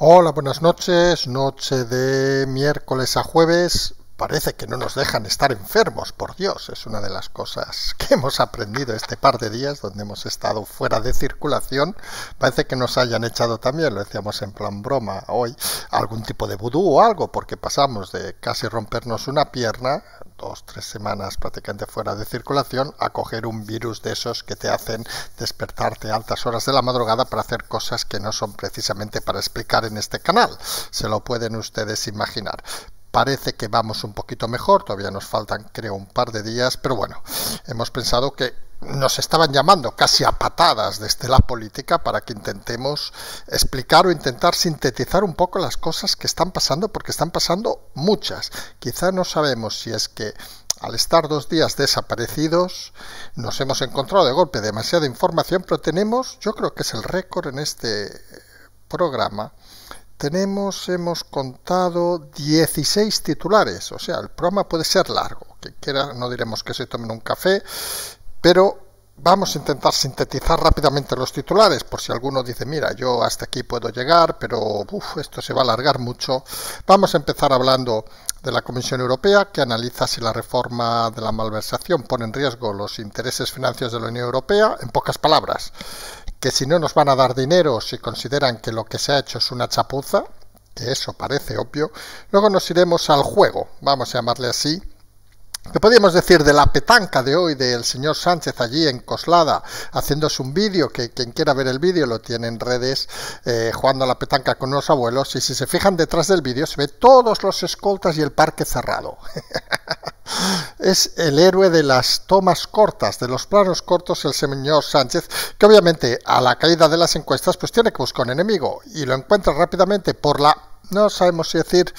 Hola, buenas noches. Noche de miércoles a jueves, parece que no nos dejan estar enfermos, por Dios. Es una de las cosas que hemos aprendido este par de días donde hemos estado fuera de circulación. Parece que nos hayan echado también, lo decíamos en plan broma hoy, algún tipo de vudú o algo, porque pasamos de casi rompernos una pierna, dos, tres semanas prácticamente fuera de circulación, a coger un virus de esos que te hacen despertarte a altas horas de la madrugada para hacer cosas que no son precisamente para explicar en este canal. Se lo pueden ustedes imaginar parece que vamos un poquito mejor, todavía nos faltan creo un par de días, pero bueno, hemos pensado que nos estaban llamando casi a patadas desde la política para que intentemos explicar o intentar sintetizar un poco las cosas que están pasando, porque están pasando muchas. Quizá no sabemos si es que al estar dos días desaparecidos, nos hemos encontrado de golpe demasiada información, pero tenemos, yo creo que es el récord en este programa, tenemos, hemos contado 16 titulares, o sea, el programa puede ser largo, que quiera, no diremos que se tomen un café, pero vamos a intentar sintetizar rápidamente los titulares, por si alguno dice, mira, yo hasta aquí puedo llegar, pero uf, esto se va a alargar mucho. Vamos a empezar hablando de la Comisión Europea, que analiza si la reforma de la malversación pone en riesgo los intereses financieros de la Unión Europea, en pocas palabras que si no nos van a dar dinero si consideran que lo que se ha hecho es una chapuza, que eso parece obvio, luego nos iremos al juego, vamos a llamarle así, ¿Qué podríamos decir de la petanca de hoy del señor Sánchez allí en Coslada, haciéndose un vídeo, que quien quiera ver el vídeo lo tiene en redes, eh, jugando a la petanca con unos abuelos, y si se fijan detrás del vídeo se ve todos los escoltas y el parque cerrado. es el héroe de las tomas cortas, de los planos cortos, el señor Sánchez, que obviamente a la caída de las encuestas pues tiene que buscar un enemigo y lo encuentra rápidamente por la, no sabemos si decir,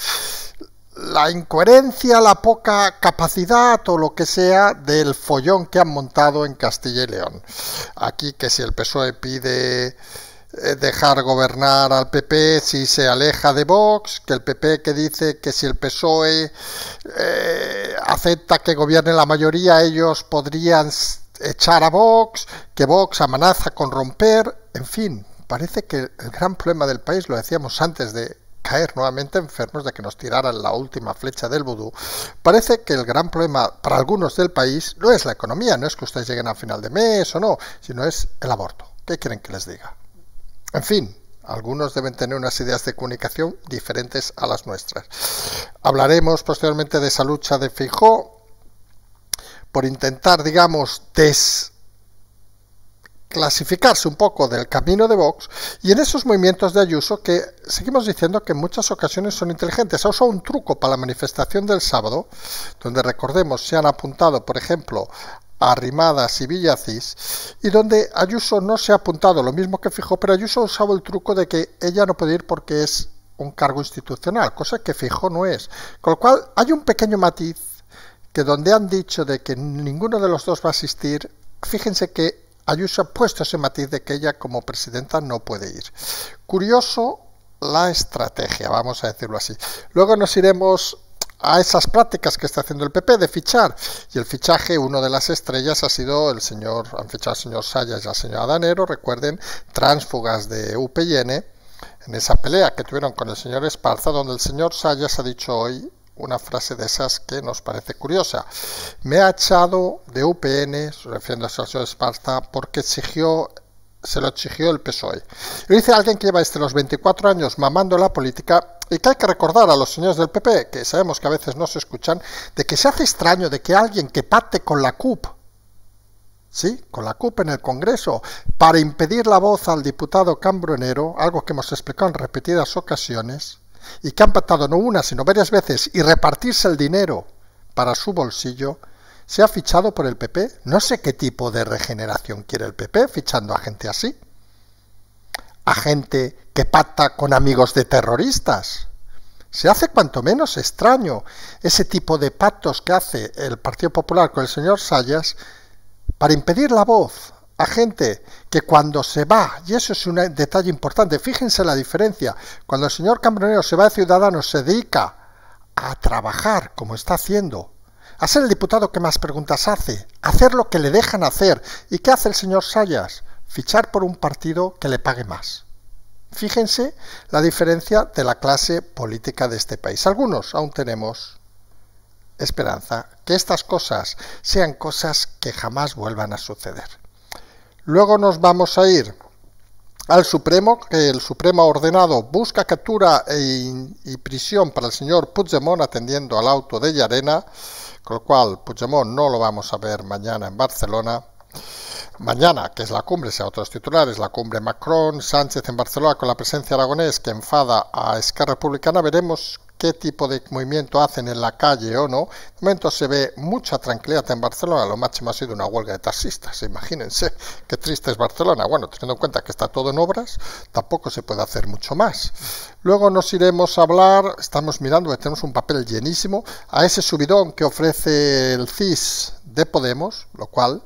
la incoherencia, la poca capacidad o lo que sea del follón que han montado en Castilla y León. Aquí que si el PSOE pide eh, dejar gobernar al PP si se aleja de Vox, que el PP que dice que si el PSOE eh, acepta que gobierne la mayoría ellos podrían echar a Vox, que Vox amenaza con romper, en fin, parece que el gran problema del país, lo decíamos antes de caer nuevamente enfermos de que nos tiraran la última flecha del vudú, parece que el gran problema para algunos del país no es la economía, no es que ustedes lleguen a final de mes o no, sino es el aborto. ¿Qué quieren que les diga? En fin, algunos deben tener unas ideas de comunicación diferentes a las nuestras. Hablaremos posteriormente de esa lucha de Fijó por intentar, digamos, des clasificarse un poco del camino de Vox y en esos movimientos de Ayuso que seguimos diciendo que en muchas ocasiones son inteligentes. Ha usado un truco para la manifestación del sábado, donde recordemos se han apuntado, por ejemplo, a Rimadas y Villacís, y donde Ayuso no se ha apuntado, lo mismo que Fijó, pero Ayuso ha usado el truco de que ella no puede ir porque es un cargo institucional, cosa que Fijo no es. Con lo cual hay un pequeño matiz que donde han dicho de que ninguno de los dos va a asistir, fíjense que Ayuso ha puesto ese matiz de que ella como presidenta no puede ir. Curioso la estrategia, vamos a decirlo así. Luego nos iremos a esas prácticas que está haciendo el PP de fichar. Y el fichaje, uno de las estrellas ha sido el señor, han fichado al señor Sayas y al señor Adanero, recuerden, tránsfugas de UPN, en esa pelea que tuvieron con el señor Esparza, donde el señor Sayas ha dicho hoy, una frase de esas que nos parece curiosa. Me ha echado de UPN, la a de esparta porque exigió se lo exigió el PSOE. Lo dice alguien que lleva desde los 24 años mamando la política y que hay que recordar a los señores del PP, que sabemos que a veces no se escuchan, de que se hace extraño de que alguien que pate con la CUP, sí, con la CUP en el Congreso, para impedir la voz al diputado Cambronero, algo que hemos explicado en repetidas ocasiones, y que han pactado no una, sino varias veces y repartirse el dinero para su bolsillo, se ha fichado por el PP. No sé qué tipo de regeneración quiere el PP fichando a gente así. A gente que pacta con amigos de terroristas. Se hace cuanto menos extraño ese tipo de pactos que hace el Partido Popular con el señor Sayas para impedir la voz a gente que cuando se va, y eso es un detalle importante, fíjense la diferencia, cuando el señor Cambronero se va de Ciudadanos, se dedica a trabajar como está haciendo, a ser el diputado que más preguntas hace, a hacer lo que le dejan hacer. ¿Y qué hace el señor Sayas? Fichar por un partido que le pague más. Fíjense la diferencia de la clase política de este país. Algunos aún tenemos esperanza que estas cosas sean cosas que jamás vuelvan a suceder. Luego nos vamos a ir al Supremo, que el Supremo ha ordenado busca, captura e y prisión para el señor Puigdemont atendiendo al auto de Llarena, con lo cual Puigdemont no lo vamos a ver mañana en Barcelona. Mañana, que es la cumbre, sea otros titulares, la cumbre Macron, Sánchez en Barcelona con la presencia aragonés que enfada a Esquerra Republicana, veremos qué tipo de movimiento hacen en la calle o no. De momento se ve mucha tranquilidad en Barcelona, lo máximo ha sido una huelga de taxistas, imagínense qué triste es Barcelona. Bueno, teniendo en cuenta que está todo en obras, tampoco se puede hacer mucho más. Luego nos iremos a hablar, estamos mirando tenemos un papel llenísimo, a ese subidón que ofrece el CIS de Podemos, lo cual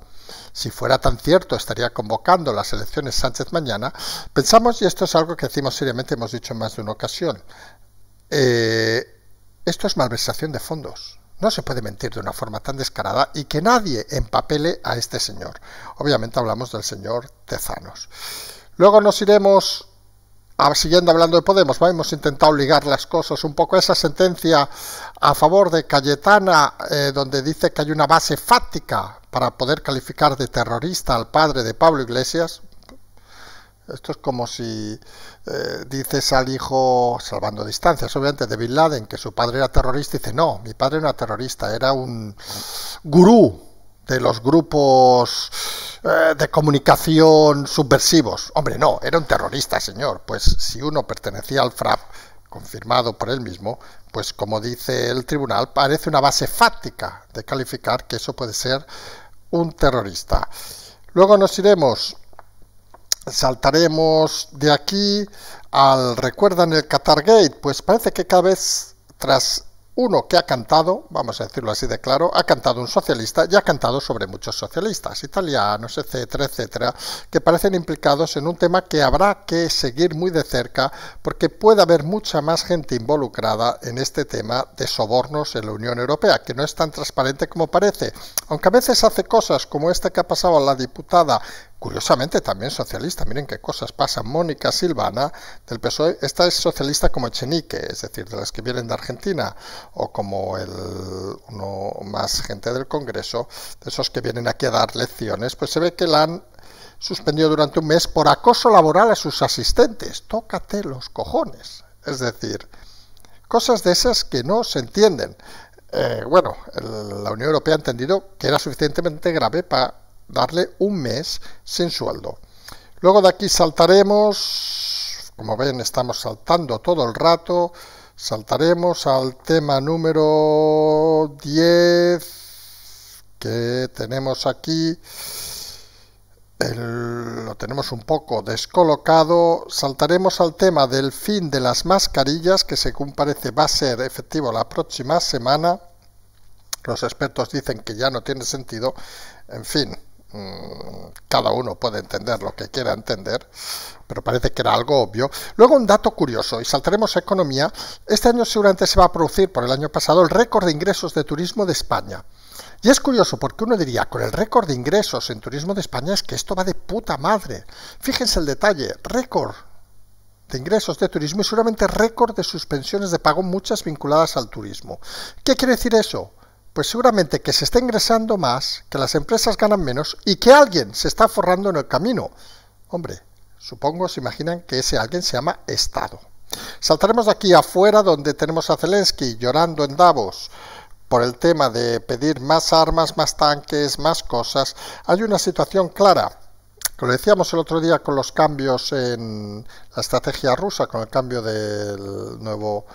si fuera tan cierto, estaría convocando las elecciones Sánchez mañana, pensamos, y esto es algo que decimos seriamente, hemos dicho en más de una ocasión, eh, esto es malversación de fondos. No se puede mentir de una forma tan descarada y que nadie empapele a este señor. Obviamente hablamos del señor Tezanos. Luego nos iremos, ah, siguiendo hablando de Podemos, Vamos hemos intentado ligar las cosas un poco. Esa sentencia a favor de Cayetana, eh, donde dice que hay una base fáctica para poder calificar de terrorista al padre de Pablo Iglesias, esto es como si eh, dices al hijo, salvando distancias, obviamente, de Bin Laden, que su padre era terrorista, y dice, no, mi padre no era terrorista, era un gurú de los grupos eh, de comunicación subversivos. Hombre, no, era un terrorista, señor. Pues si uno pertenecía al FRAP, confirmado por él mismo, pues como dice el tribunal, parece una base fáctica de calificar que eso puede ser un terrorista. Luego nos iremos saltaremos de aquí al recuerdan el Qatar Gate, pues parece que cada vez tras uno que ha cantado, vamos a decirlo así de claro, ha cantado un socialista y ha cantado sobre muchos socialistas, italianos, etcétera, etcétera, que parecen implicados en un tema que habrá que seguir muy de cerca porque puede haber mucha más gente involucrada en este tema de sobornos en la Unión Europea, que no es tan transparente como parece, aunque a veces hace cosas como esta que ha pasado a la diputada Curiosamente, también socialista. Miren qué cosas pasan. Mónica Silvana, del PSOE, esta es socialista como Chenique, es decir, de las que vienen de Argentina, o como el, uno más gente del Congreso, de esos que vienen aquí a dar lecciones, pues se ve que la han suspendido durante un mes por acoso laboral a sus asistentes. Tócate los cojones. Es decir, cosas de esas que no se entienden. Eh, bueno, la Unión Europea ha entendido que era suficientemente grave para darle un mes sin sueldo. Luego de aquí saltaremos, como ven estamos saltando todo el rato, saltaremos al tema número 10 que tenemos aquí. lo tenemos un poco descolocado, saltaremos al tema del fin de las mascarillas, que según parece va a ser efectivo la próxima semana. Los expertos dicen que ya no tiene sentido. En fin, Mm, cada uno puede entender lo que quiera entender, pero parece que era algo obvio. Luego un dato curioso, y saltaremos a economía, este año seguramente se va a producir, por el año pasado, el récord de ingresos de turismo de España. Y es curioso porque uno diría, con el récord de ingresos en turismo de España es que esto va de puta madre. Fíjense el detalle, récord de ingresos de turismo y seguramente récord de suspensiones de pago, muchas vinculadas al turismo. ¿Qué quiere decir eso? Pues seguramente que se está ingresando más, que las empresas ganan menos y que alguien se está forrando en el camino. Hombre, supongo, se imaginan que ese alguien se llama Estado. Saltaremos de aquí afuera donde tenemos a Zelensky llorando en Davos por el tema de pedir más armas, más tanques, más cosas. Hay una situación clara. Lo decíamos el otro día con los cambios en la estrategia rusa, con el cambio del nuevo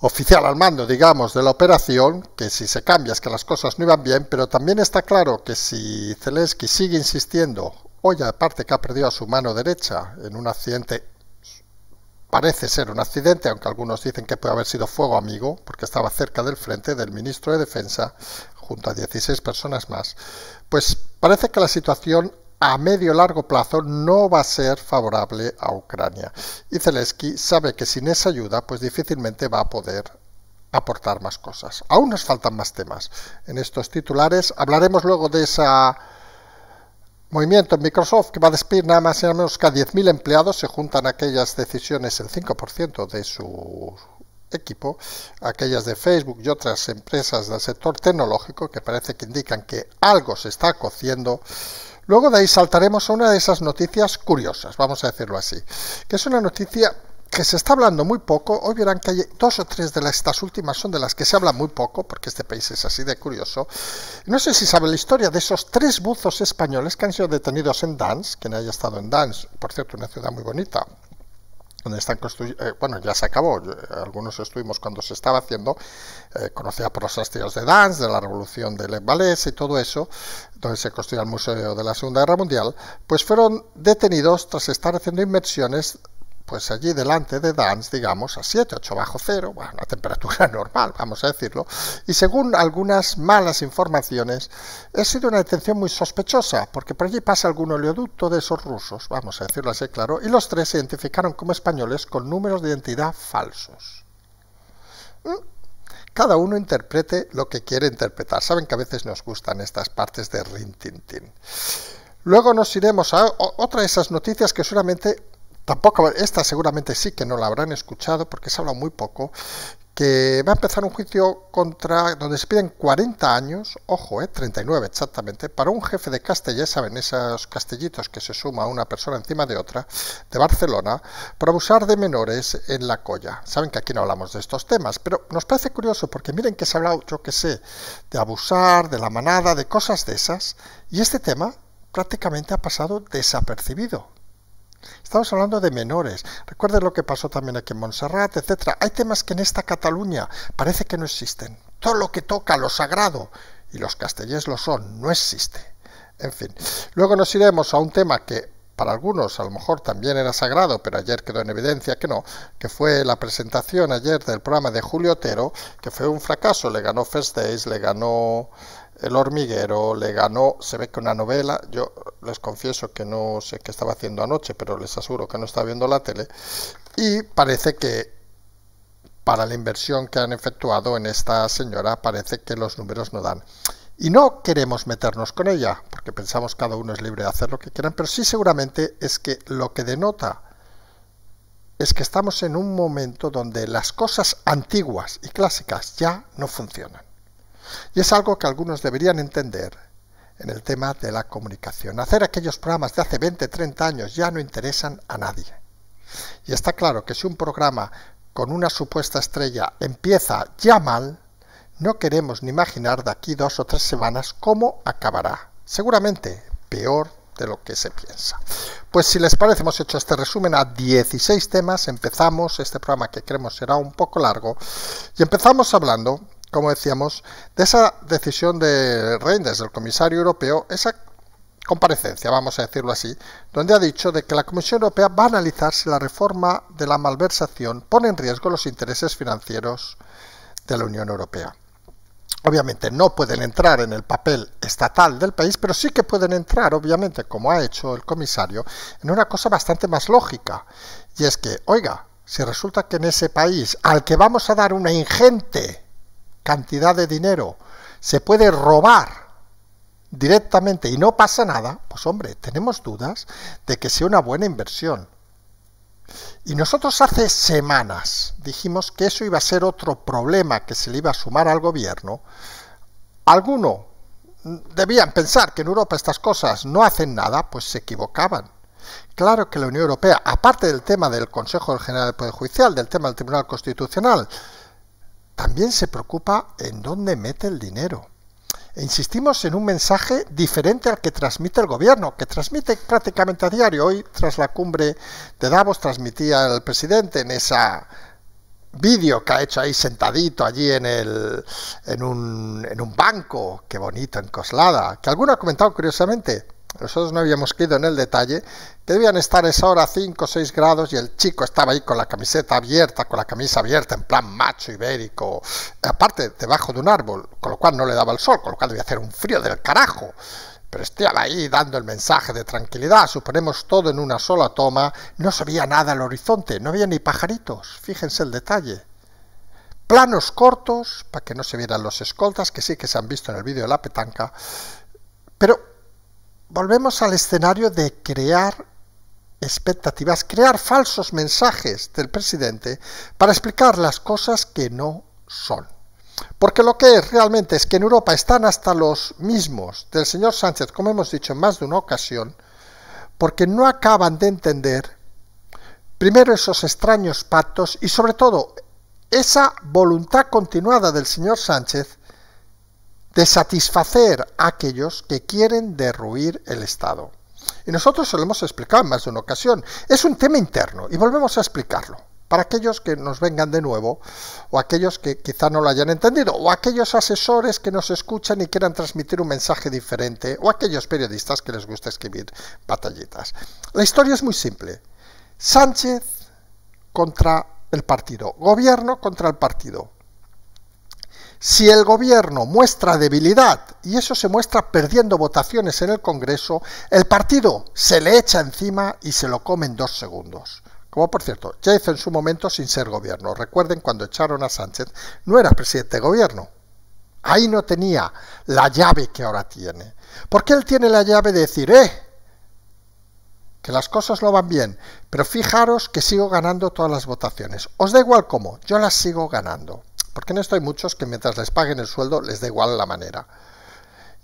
oficial al mando, digamos, de la operación, que si se cambia es que las cosas no iban bien, pero también está claro que si Zelensky sigue insistiendo, hoy aparte que ha perdido a su mano derecha en un accidente, parece ser un accidente, aunque algunos dicen que puede haber sido fuego amigo, porque estaba cerca del frente del ministro de Defensa, junto a 16 personas más, pues parece que la situación a medio largo plazo no va a ser favorable a Ucrania. Y Zelensky sabe que sin esa ayuda pues difícilmente va a poder aportar más cosas. Aún nos faltan más temas en estos titulares. Hablaremos luego de ese movimiento en Microsoft que va a despedir nada más y nada menos que a 10.000 empleados. Se juntan aquellas decisiones, el 5% de su equipo, aquellas de Facebook y otras empresas del sector tecnológico que parece que indican que algo se está cociendo Luego de ahí saltaremos a una de esas noticias curiosas, vamos a decirlo así, que es una noticia que se está hablando muy poco. Hoy verán que hay dos o tres de las, estas últimas son de las que se habla muy poco, porque este país es así de curioso. No sé si sabe la historia de esos tres buzos españoles que han sido detenidos en Dance, quien haya estado en Dance, por cierto, una ciudad muy bonita, donde están construyendo, eh, bueno, ya se acabó, algunos estuvimos cuando se estaba haciendo, eh, conocida por los estilos de Dance, de la revolución de Les y todo eso, donde se construyó el Museo de la Segunda Guerra Mundial, pues fueron detenidos tras estar haciendo inmersiones pues allí delante de Dance, digamos, a 7, 8 bajo cero, bueno, una temperatura normal, vamos a decirlo, y según algunas malas informaciones, ha sido una detención muy sospechosa, porque por allí pasa algún oleoducto de esos rusos, vamos a decirlo así claro, y los tres se identificaron como españoles con números de identidad falsos. ¿Mm? cada uno interprete lo que quiere interpretar. Saben que a veces nos gustan estas partes de Rin Luego nos iremos a otra de esas noticias que solamente tampoco, esta seguramente sí que no la habrán escuchado porque se habla muy poco, que va a empezar un juicio contra, donde se piden 40 años, ojo, eh, 39 exactamente, para un jefe de castellas saben, esos castellitos que se suma una persona encima de otra, de Barcelona, por abusar de menores en la colla. Saben que aquí no hablamos de estos temas, pero nos parece curioso porque miren que se ha hablado, yo que sé, de abusar, de la manada, de cosas de esas, y este tema prácticamente ha pasado desapercibido Estamos hablando de menores. Recuerden lo que pasó también aquí en Montserrat, etcétera. Hay temas que en esta Cataluña parece que no existen. Todo lo que toca lo sagrado, y los castellés lo son, no existe. En fin, luego nos iremos a un tema que para algunos a lo mejor también era sagrado, pero ayer quedó en evidencia que no, que fue la presentación ayer del programa de Julio Otero, que fue un fracaso, le ganó First Days, le ganó el hormiguero le ganó, se ve que una novela, yo les confieso que no sé qué estaba haciendo anoche, pero les aseguro que no estaba viendo la tele, y parece que para la inversión que han efectuado en esta señora parece que los números no dan. Y no queremos meternos con ella, porque pensamos cada uno es libre de hacer lo que quieran, pero sí seguramente es que lo que denota es que estamos en un momento donde las cosas antiguas y clásicas ya no funcionan. Y es algo que algunos deberían entender en el tema de la comunicación. Hacer aquellos programas de hace 20, 30 años ya no interesan a nadie. Y está claro que si un programa con una supuesta estrella empieza ya mal, no queremos ni imaginar de aquí dos o tres semanas cómo acabará. Seguramente peor de lo que se piensa. Pues si les parece, hemos hecho este resumen a 16 temas. Empezamos este programa que creemos será un poco largo. Y empezamos hablando como decíamos, de esa decisión de Reinders, del comisario europeo, esa comparecencia, vamos a decirlo así, donde ha dicho de que la Comisión Europea va a analizar si la reforma de la malversación pone en riesgo los intereses financieros de la Unión Europea. Obviamente no pueden entrar en el papel estatal del país, pero sí que pueden entrar, obviamente, como ha hecho el comisario, en una cosa bastante más lógica. Y es que, oiga, si resulta que en ese país al que vamos a dar una ingente cantidad de dinero, se puede robar directamente y no pasa nada, pues hombre, tenemos dudas de que sea una buena inversión. Y nosotros hace semanas dijimos que eso iba a ser otro problema que se le iba a sumar al gobierno. Algunos debían pensar que en Europa estas cosas no hacen nada, pues se equivocaban. Claro que la Unión Europea, aparte del tema del Consejo General del Poder Judicial, del tema del Tribunal Constitucional, también se preocupa en dónde mete el dinero. E insistimos en un mensaje diferente al que transmite el gobierno, que transmite prácticamente a diario. Hoy, tras la cumbre de Davos, transmitía el presidente en ese vídeo que ha hecho ahí sentadito allí en, el, en, un, en un banco, qué bonito, en que alguno ha comentado curiosamente, nosotros no habíamos quedado en el detalle que debían estar esa hora 5 o 6 grados y el chico estaba ahí con la camiseta abierta, con la camisa abierta, en plan macho ibérico, aparte debajo de un árbol, con lo cual no le daba el sol, con lo cual debía hacer un frío del carajo. Pero estaba ahí dando el mensaje de tranquilidad, suponemos todo en una sola toma, no se veía nada al horizonte, no había ni pajaritos, fíjense el detalle. Planos cortos, para que no se vieran los escoltas, que sí que se han visto en el vídeo de la petanca, pero volvemos al escenario de crear expectativas, crear falsos mensajes del presidente para explicar las cosas que no son. Porque lo que es realmente es que en Europa están hasta los mismos del señor Sánchez, como hemos dicho en más de una ocasión, porque no acaban de entender primero esos extraños pactos y sobre todo esa voluntad continuada del señor Sánchez de satisfacer a aquellos que quieren derruir el Estado. Y nosotros se lo hemos explicado en más de una ocasión. Es un tema interno y volvemos a explicarlo. Para aquellos que nos vengan de nuevo, o aquellos que quizá no lo hayan entendido, o aquellos asesores que nos escuchan y quieran transmitir un mensaje diferente, o aquellos periodistas que les gusta escribir batallitas. La historia es muy simple. Sánchez contra el partido, gobierno contra el partido. Si el gobierno muestra debilidad, y eso se muestra perdiendo votaciones en el Congreso, el partido se le echa encima y se lo come en dos segundos. Como por cierto, ya hizo en su momento sin ser gobierno. Recuerden cuando echaron a Sánchez, no era presidente de gobierno. Ahí no tenía la llave que ahora tiene. Porque él tiene la llave de decir, eh, que las cosas no van bien, pero fijaros que sigo ganando todas las votaciones. Os da igual cómo, yo las sigo ganando porque en esto hay muchos que mientras les paguen el sueldo les da igual la manera.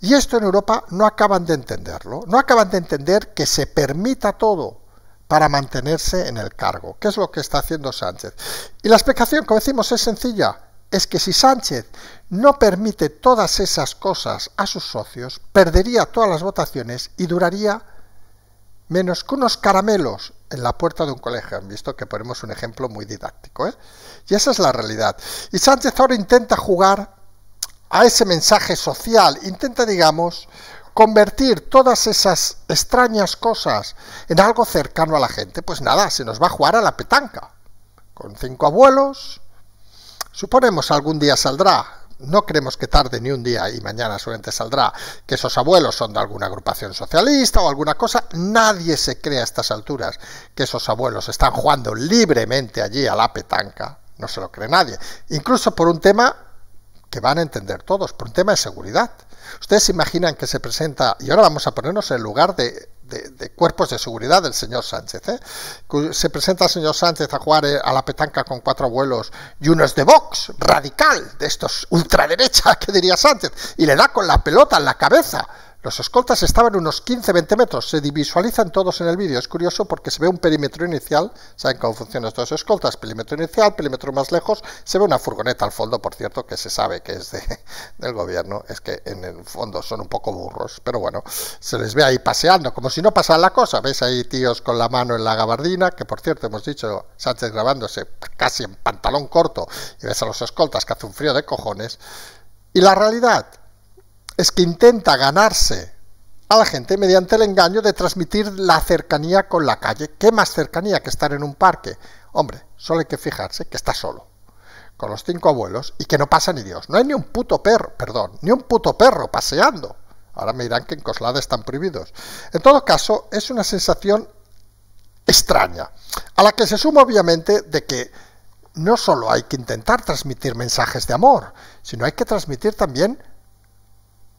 Y esto en Europa no acaban de entenderlo, no acaban de entender que se permita todo para mantenerse en el cargo, qué es lo que está haciendo Sánchez. Y la explicación, como decimos, es sencilla, es que si Sánchez no permite todas esas cosas a sus socios, perdería todas las votaciones y duraría menos que unos caramelos en la puerta de un colegio. Han visto que ponemos un ejemplo muy didáctico. ¿eh? Y esa es la realidad. Y Sánchez ahora intenta jugar a ese mensaje social, intenta, digamos, convertir todas esas extrañas cosas en algo cercano a la gente. Pues nada, se nos va a jugar a la petanca. Con cinco abuelos, suponemos algún día saldrá no creemos que tarde ni un día y mañana solamente saldrá que esos abuelos son de alguna agrupación socialista o alguna cosa. Nadie se cree a estas alturas que esos abuelos están jugando libremente allí a la petanca. No se lo cree nadie. Incluso por un tema que van a entender todos, por un tema de seguridad. Ustedes se imaginan que se presenta, y ahora vamos a ponernos en el lugar de de, cuerpos de seguridad del señor Sánchez. ¿eh? Se presenta el señor Sánchez a jugar eh, a la petanca con cuatro vuelos y uno es de Vox, radical, de estos ultraderecha, que diría Sánchez, y le da con la pelota en la cabeza. Los escoltas estaban unos 15-20 metros, se visualizan todos en el vídeo. Es curioso porque se ve un perímetro inicial, saben cómo funcionan estos escoltas, perímetro inicial, perímetro más lejos, se ve una furgoneta al fondo, por cierto, que se sabe que es de, del gobierno, es que en el fondo son un poco burros, pero bueno, se les ve ahí paseando, como si no pasara la cosa. Veis ahí tíos con la mano en la gabardina, que por cierto hemos dicho, Sánchez grabándose casi en pantalón corto, y ves a los escoltas que hace un frío de cojones. Y la realidad, es que intenta ganarse a la gente mediante el engaño de transmitir la cercanía con la calle. ¿Qué más cercanía que estar en un parque? Hombre, solo hay que fijarse que está solo, con los cinco abuelos, y que no pasa ni Dios. No hay ni un puto perro, perdón, ni un puto perro paseando. Ahora me dirán que en Coslada están prohibidos. En todo caso, es una sensación extraña, a la que se suma obviamente de que no solo hay que intentar transmitir mensajes de amor, sino hay que transmitir también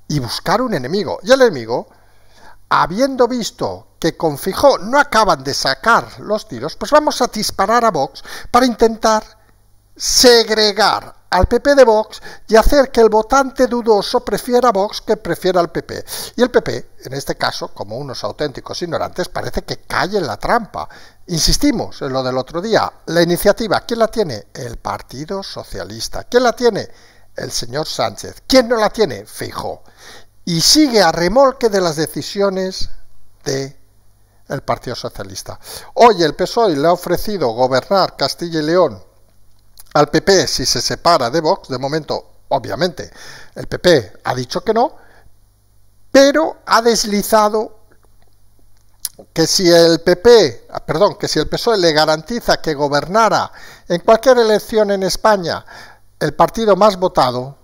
y buscar un enemigo. Y el enemigo, habiendo visto que con Fijó no acaban de sacar los tiros, pues vamos a disparar a Vox para intentar segregar al PP de Vox y hacer que el votante dudoso prefiera a Vox que prefiera al PP. Y el PP, en este caso, como unos auténticos ignorantes, parece que cae en la trampa. Insistimos en lo del otro día, la iniciativa, ¿quién la tiene? El Partido Socialista. ¿Quién la tiene? el señor Sánchez. ¿Quién no la tiene? Fijo. Y sigue a remolque de las decisiones del el Partido Socialista. Hoy el PSOE le ha ofrecido gobernar Castilla y León al PP si se separa de Vox. De momento, obviamente, el PP ha dicho que no, pero ha deslizado que si el PP, ah, perdón, que si el PSOE le garantiza que gobernara en cualquier elección en España el partido más votado,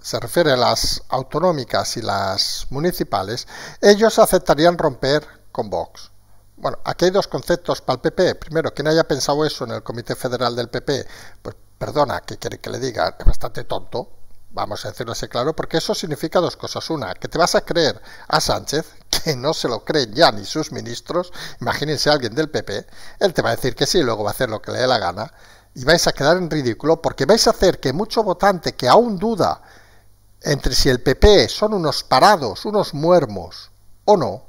se refiere a las autonómicas y las municipales, ellos aceptarían romper con Vox. Bueno, aquí hay dos conceptos para el PP. Primero, quien haya pensado eso en el Comité Federal del PP, pues perdona, ¿qué quiere que le diga? Es bastante tonto, vamos a decirlo así claro, porque eso significa dos cosas. Una, que te vas a creer a Sánchez, que no se lo creen ya ni sus ministros, imagínense alguien del PP, él te va a decir que sí, luego va a hacer lo que le dé la gana y vais a quedar en ridículo porque vais a hacer que mucho votante que aún duda entre si el PP son unos parados, unos muermos o no,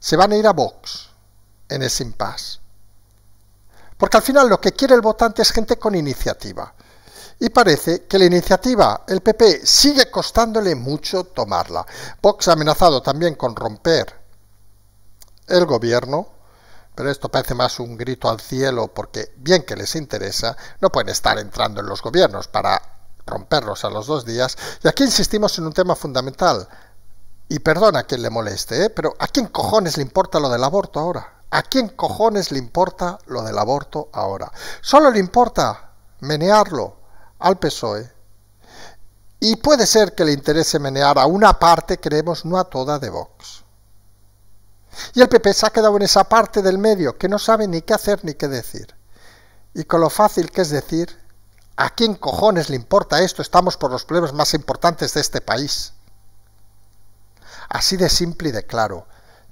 se van a ir a Vox en ese impasse. Porque al final lo que quiere el votante es gente con iniciativa. Y parece que la iniciativa, el PP, sigue costándole mucho tomarla. Vox ha amenazado también con romper el gobierno pero esto parece más un grito al cielo porque, bien que les interesa, no pueden estar entrando en los gobiernos para romperlos a los dos días. Y aquí insistimos en un tema fundamental. Y perdona a quien le moleste, ¿eh? pero ¿a quién cojones le importa lo del aborto ahora? ¿A quién cojones le importa lo del aborto ahora? Solo le importa menearlo al PSOE. Y puede ser que le interese menear a una parte, creemos, no a toda de Vox. Y el PP se ha quedado en esa parte del medio que no sabe ni qué hacer ni qué decir. Y con lo fácil que es decir, ¿a quién cojones le importa esto? Estamos por los problemas más importantes de este país. Así de simple y de claro.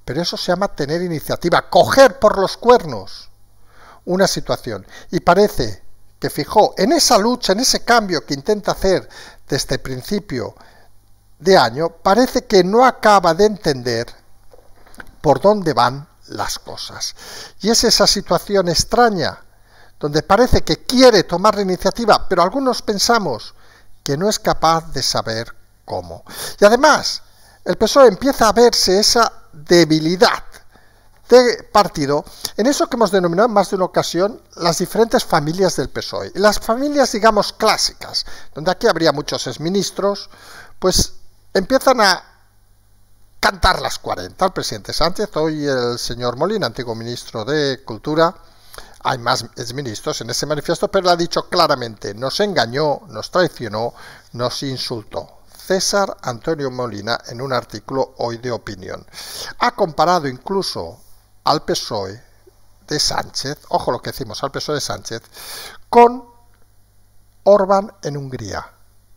Pero eso se llama tener iniciativa, coger por los cuernos una situación. Y parece que fijó en esa lucha, en ese cambio que intenta hacer desde el principio de año, parece que no acaba de entender por dónde van las cosas. Y es esa situación extraña donde parece que quiere tomar la iniciativa, pero algunos pensamos que no es capaz de saber cómo. Y además, el PSOE empieza a verse esa debilidad de partido en eso que hemos denominado en más de una ocasión las diferentes familias del PSOE. las familias, digamos, clásicas, donde aquí habría muchos exministros, pues empiezan a cantar las 40 al presidente Sánchez. Hoy el señor Molina, antiguo ministro de Cultura, hay más exministros en ese manifiesto, pero ha dicho claramente, nos engañó, nos traicionó, nos insultó. César Antonio Molina, en un artículo hoy de opinión, ha comparado incluso al PSOE de Sánchez, ojo lo que decimos al PSOE de Sánchez, con Orban en Hungría,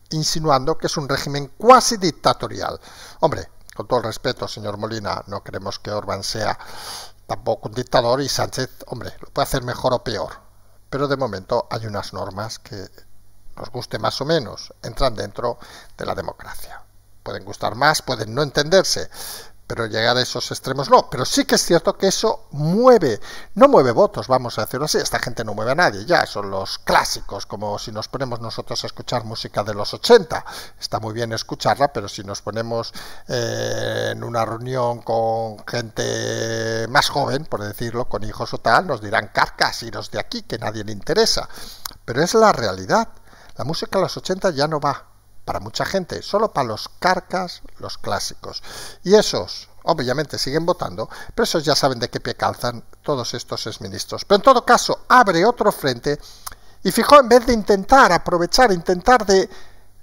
insinuando que es un régimen cuasi dictatorial. Hombre, con todo el respeto, señor Molina, no queremos que Orban sea tampoco un dictador y Sánchez, hombre, lo puede hacer mejor o peor. Pero de momento hay unas normas que nos guste más o menos, entran dentro de la democracia. Pueden gustar más, pueden no entenderse, pero llegar a esos extremos no. Pero sí que es cierto que eso mueve, no mueve votos, vamos a decirlo así. Esta gente no mueve a nadie, ya son los clásicos, como si nos ponemos nosotros a escuchar música de los 80. Está muy bien escucharla, pero si nos ponemos eh, en una reunión con gente más joven, por decirlo, con hijos o tal, nos dirán carcas, iros de aquí, que nadie le interesa. Pero es la realidad. La música de los 80 ya no va, para mucha gente, solo para los carcas, los clásicos. Y esos, obviamente, siguen votando, pero esos ya saben de qué pie calzan todos estos exministros. Pero en todo caso, abre otro frente y fijó, en vez de intentar aprovechar, intentar de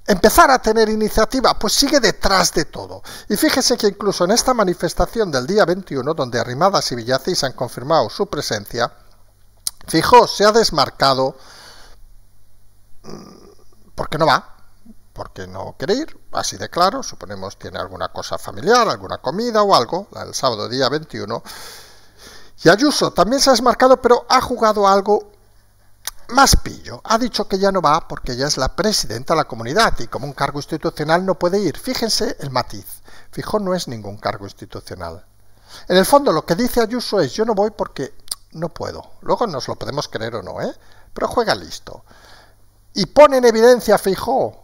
empezar a tener iniciativa, pues sigue detrás de todo. Y fíjese que incluso en esta manifestación del día 21, donde Arrimadas y Villacís han confirmado su presencia, Fijó se ha desmarcado mm, porque no va, qué no quiere ir, así de claro, suponemos tiene alguna cosa familiar, alguna comida o algo, el sábado día 21. Y Ayuso también se ha desmarcado, pero ha jugado algo más pillo. Ha dicho que ya no va porque ya es la presidenta de la comunidad y como un cargo institucional no puede ir. Fíjense el matiz. Fijo no es ningún cargo institucional. En el fondo lo que dice Ayuso es yo no voy porque no puedo. Luego nos lo podemos creer o no, ¿eh? Pero juega listo. Y pone en evidencia, Fijo,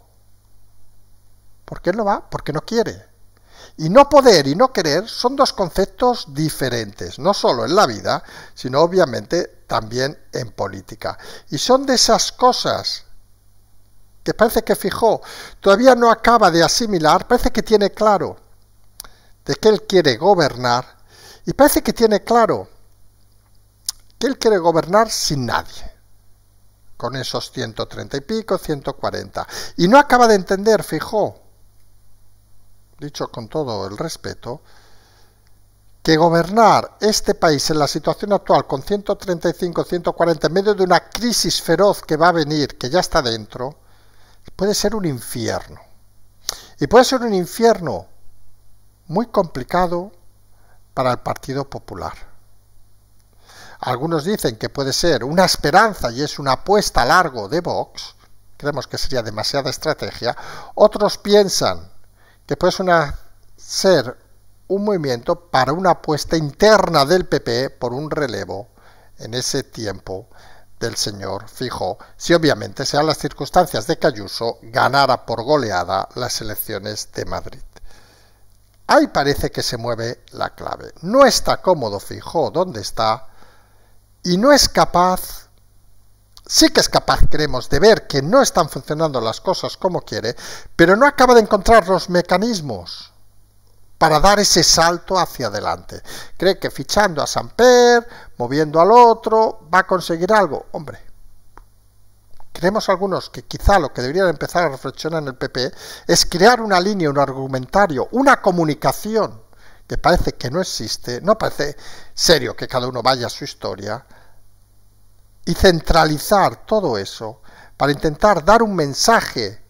¿Por qué no va? Porque no quiere. Y no poder y no querer son dos conceptos diferentes, no solo en la vida, sino obviamente también en política. Y son de esas cosas que parece que fijó, todavía no acaba de asimilar, parece que tiene claro de que él quiere gobernar y parece que tiene claro que él quiere gobernar sin nadie, con esos 130 y pico, 140. Y no acaba de entender, fijó, dicho con todo el respeto, que gobernar este país en la situación actual con 135, 140, en medio de una crisis feroz que va a venir, que ya está dentro, puede ser un infierno. Y puede ser un infierno muy complicado para el Partido Popular. Algunos dicen que puede ser una esperanza y es una apuesta a largo de Vox, creemos que sería demasiada estrategia. Otros piensan que puede ser un movimiento para una apuesta interna del PP e por un relevo en ese tiempo del señor Fijo, si obviamente sean las circunstancias de que ganara por goleada las elecciones de Madrid. Ahí parece que se mueve la clave. No está cómodo Fijo, donde está y no es capaz sí que es capaz, creemos, de ver que no están funcionando las cosas como quiere, pero no acaba de encontrar los mecanismos para dar ese salto hacia adelante. Cree que fichando a Samper, moviendo al otro, va a conseguir algo. Hombre, creemos algunos que quizá lo que deberían empezar a reflexionar en el PP es crear una línea, un argumentario, una comunicación que parece que no existe, no parece serio que cada uno vaya a su historia, y centralizar todo eso para intentar dar un mensaje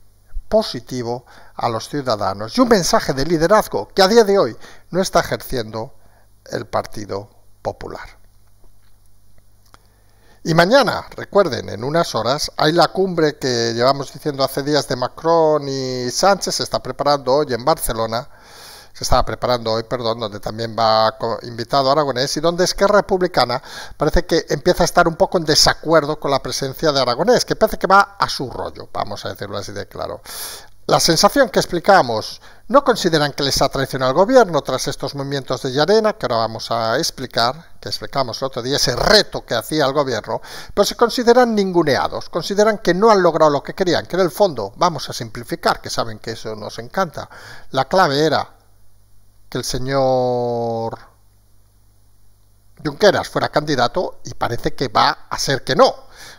positivo a los ciudadanos y un mensaje de liderazgo que a día de hoy no está ejerciendo el Partido Popular. Y mañana, recuerden, en unas horas hay la cumbre que llevamos diciendo hace días de Macron y Sánchez, se está preparando hoy en Barcelona se estaba preparando hoy, perdón, donde también va invitado Aragonés y donde es que Republicana parece que empieza a estar un poco en desacuerdo con la presencia de Aragonés, que parece que va a su rollo, vamos a decirlo así de claro. La sensación que explicamos no consideran que les ha traicionado el gobierno tras estos movimientos de Llarena, que ahora vamos a explicar, que explicamos el otro día, ese reto que hacía el gobierno, pero se consideran ninguneados, consideran que no han logrado lo que querían, que en el fondo, vamos a simplificar, que saben que eso nos encanta, la clave era que el señor Junqueras fuera candidato y parece que va a ser que no.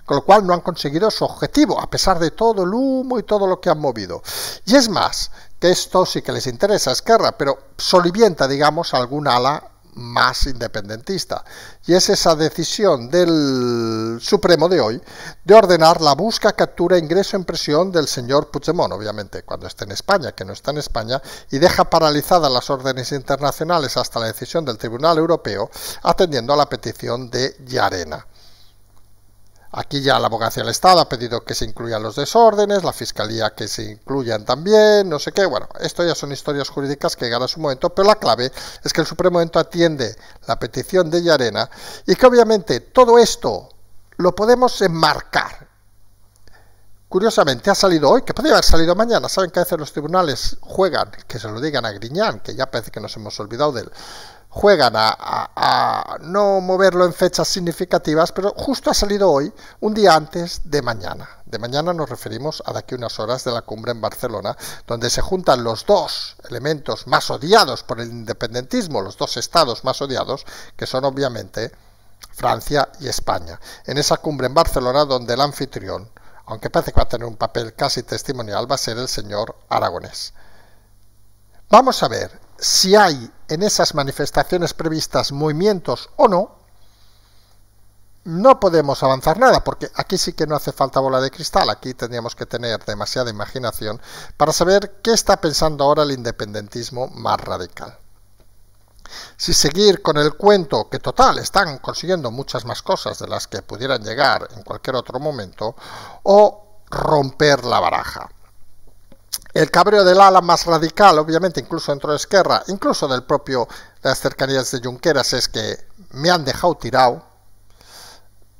Con lo cual no han conseguido su objetivo, a pesar de todo el humo y todo lo que han movido. Y es más, que esto sí que les interesa a Esquerra, pero solivienta, digamos, algún ala más independentista. Y es esa decisión del Supremo de hoy de ordenar la busca, captura e ingreso en prisión del señor Puigdemont, obviamente, cuando esté en España, que no está en España, y deja paralizadas las órdenes internacionales hasta la decisión del Tribunal Europeo, atendiendo a la petición de Yarena. Aquí ya la abogacía del Estado ha pedido que se incluyan los desórdenes, la fiscalía que se incluyan también, no sé qué. Bueno, esto ya son historias jurídicas que llegan a su momento, pero la clave es que el Supremo momento atiende la petición de Yarena y que obviamente todo esto lo podemos enmarcar. Curiosamente ha salido hoy, que podría haber salido mañana. Saben que a veces los tribunales juegan, que se lo digan a Griñán, que ya parece que nos hemos olvidado de él juegan a, no moverlo en fechas significativas, pero justo ha salido hoy, un día antes de mañana. De mañana nos referimos a de aquí unas horas de la cumbre en Barcelona, donde se juntan los dos elementos más odiados por el independentismo, los dos estados más odiados, que son obviamente Francia y España. En esa cumbre en Barcelona, donde el anfitrión, aunque parece que va a tener un papel casi testimonial, va a ser el señor aragonés. Vamos a ver si hay en esas manifestaciones previstas movimientos o no, no podemos avanzar nada, porque aquí sí que no hace falta bola de cristal, aquí tendríamos que tener demasiada imaginación para saber qué está pensando ahora el independentismo más radical. Si seguir con el cuento que total están consiguiendo muchas más cosas de las que pudieran llegar en cualquier otro momento, o romper la baraja el cabreo del ala más radical, obviamente, incluso dentro de Esquerra, incluso del propio de las cercanías de Junqueras, es que me han dejado tirado.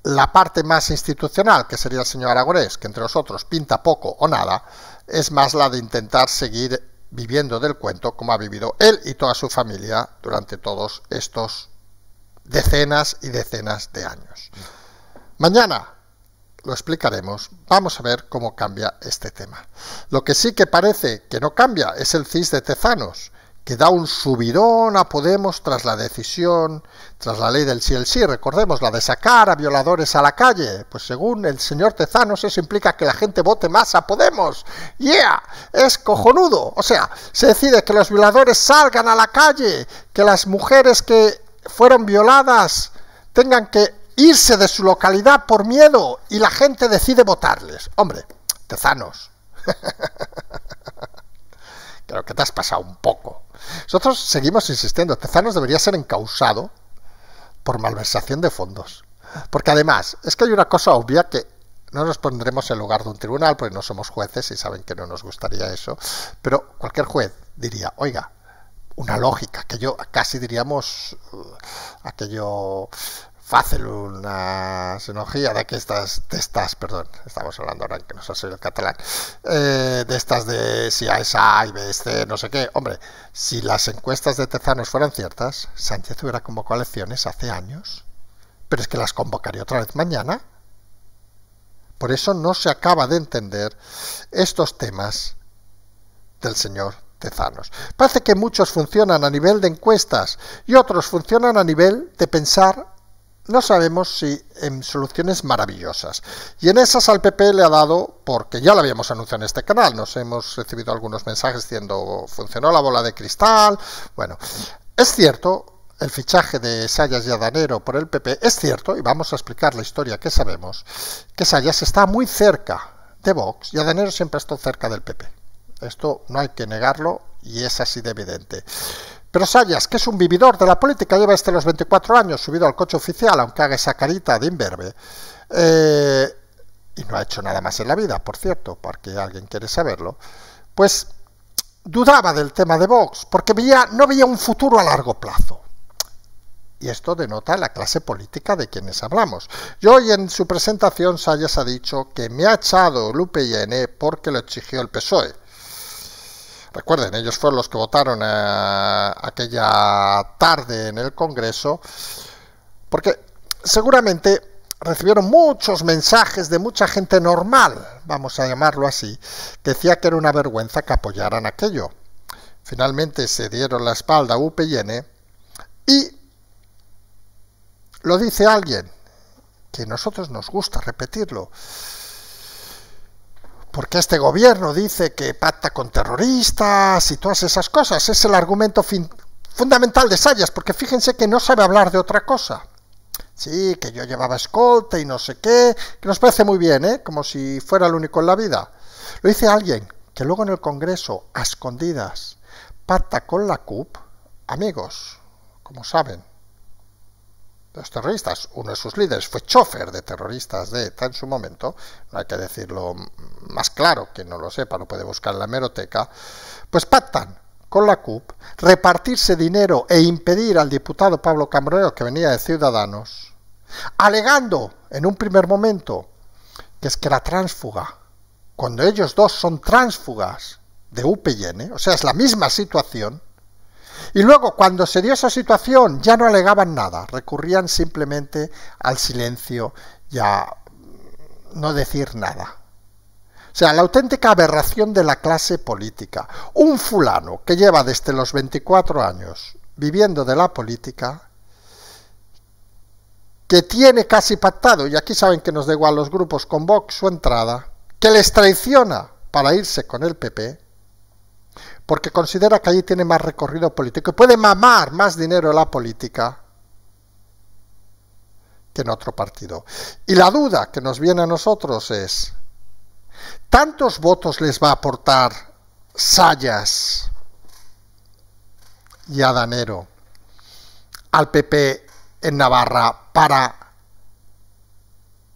La parte más institucional, que sería el señor Aragorés, que entre nosotros pinta poco o nada, es más la de intentar seguir viviendo del cuento como ha vivido él y toda su familia durante todos estos decenas y decenas de años. Mañana lo explicaremos, vamos a ver cómo cambia este tema. Lo que sí que parece que no cambia es el CIS de Tezanos, que da un subidón a Podemos tras la decisión, tras la ley del sí el sí, recordemos, la de sacar a violadores a la calle. Pues según el señor Tezanos, eso implica que la gente vote más a Podemos. ¡Yeah! ¡Es cojonudo! O sea, se decide que los violadores salgan a la calle, que las mujeres que fueron violadas tengan que irse de su localidad por miedo y la gente decide votarles. Hombre, tezanos. Creo que te has pasado un poco. Nosotros seguimos insistiendo, Tezanos debería ser encausado por malversación de fondos. Porque además, es que hay una cosa obvia que no nos pondremos en lugar de un tribunal, porque no somos jueces y saben que no nos gustaría eso, pero cualquier juez diría, oiga, una lógica, que yo casi diríamos, uh, aquello fácil una sinología de que estas, de estas, perdón, estamos hablando ahora en que nos ha el catalán, eh, de estas de si A A y B no sé qué. Hombre, si las encuestas de Tezanos fueran ciertas, Sánchez hubiera convocado elecciones hace años, pero es que las convocaría otra vez mañana. Por eso no se acaba de entender estos temas del señor Tezanos. Parece que muchos funcionan a nivel de encuestas y otros funcionan a nivel de pensar no sabemos si en soluciones maravillosas. Y en esas al PP le ha dado, porque ya lo habíamos anunciado en este canal, nos hemos recibido algunos mensajes diciendo, funcionó la bola de cristal. Bueno, es cierto, el fichaje de Sayas y Adanero por el PP, es cierto, y vamos a explicar la historia que sabemos, que Sayas está muy cerca de Vox y Adanero siempre ha estado cerca del PP. Esto no hay que negarlo y es así de evidente. Pero Sayas, que es un vividor de la política, lleva este los 24 años subido al coche oficial, aunque haga esa carita de imberbe. Eh, y no ha hecho nada más en la vida, por cierto, porque alguien quiere saberlo. Pues dudaba del tema de Vox, porque veía, no veía un futuro a largo plazo. Y esto denota la clase política de quienes hablamos. Y hoy en su presentación Sayas ha dicho que me ha echado Lupe n porque lo exigió el PSOE. Recuerden, ellos fueron los que votaron eh, aquella tarde en el Congreso, porque seguramente recibieron muchos mensajes de mucha gente normal, vamos a llamarlo así, que decía que era una vergüenza que apoyaran aquello. Finalmente se dieron la espalda a UPN y lo dice alguien, que a nosotros nos gusta repetirlo, porque este gobierno dice que pacta con terroristas y todas esas cosas. Es el argumento fin fundamental de Sayas, porque fíjense que no sabe hablar de otra cosa. Sí, que yo llevaba escolta y no sé qué, que nos parece muy bien, ¿eh? como si fuera el único en la vida. Lo dice alguien que luego en el Congreso, a escondidas, pacta con la CUP, amigos, como saben, los terroristas. Uno de sus líderes fue chofer de terroristas de ETA en su momento, no hay que decirlo más claro, que no lo sepa lo puede buscar en la meroteca, pues pactan con la CUP repartirse dinero e impedir al diputado Pablo Cambronero, que venía de Ciudadanos, alegando en un primer momento que es que la tránsfuga, cuando ellos dos son tránsfugas de UPN, o sea, es la misma situación, y luego, cuando se dio esa situación, ya no alegaban nada, recurrían simplemente al silencio y a no decir nada. O sea, la auténtica aberración de la clase política. Un fulano que lleva desde los 24 años viviendo de la política, que tiene casi pactado, y aquí saben que nos da igual los grupos con Vox su entrada, que les traiciona para irse con el PP, porque considera que allí tiene más recorrido político y puede mamar más dinero la política que en otro partido. Y la duda que nos viene a nosotros es, ¿tantos votos les va a aportar Sayas y Adanero al PP en Navarra para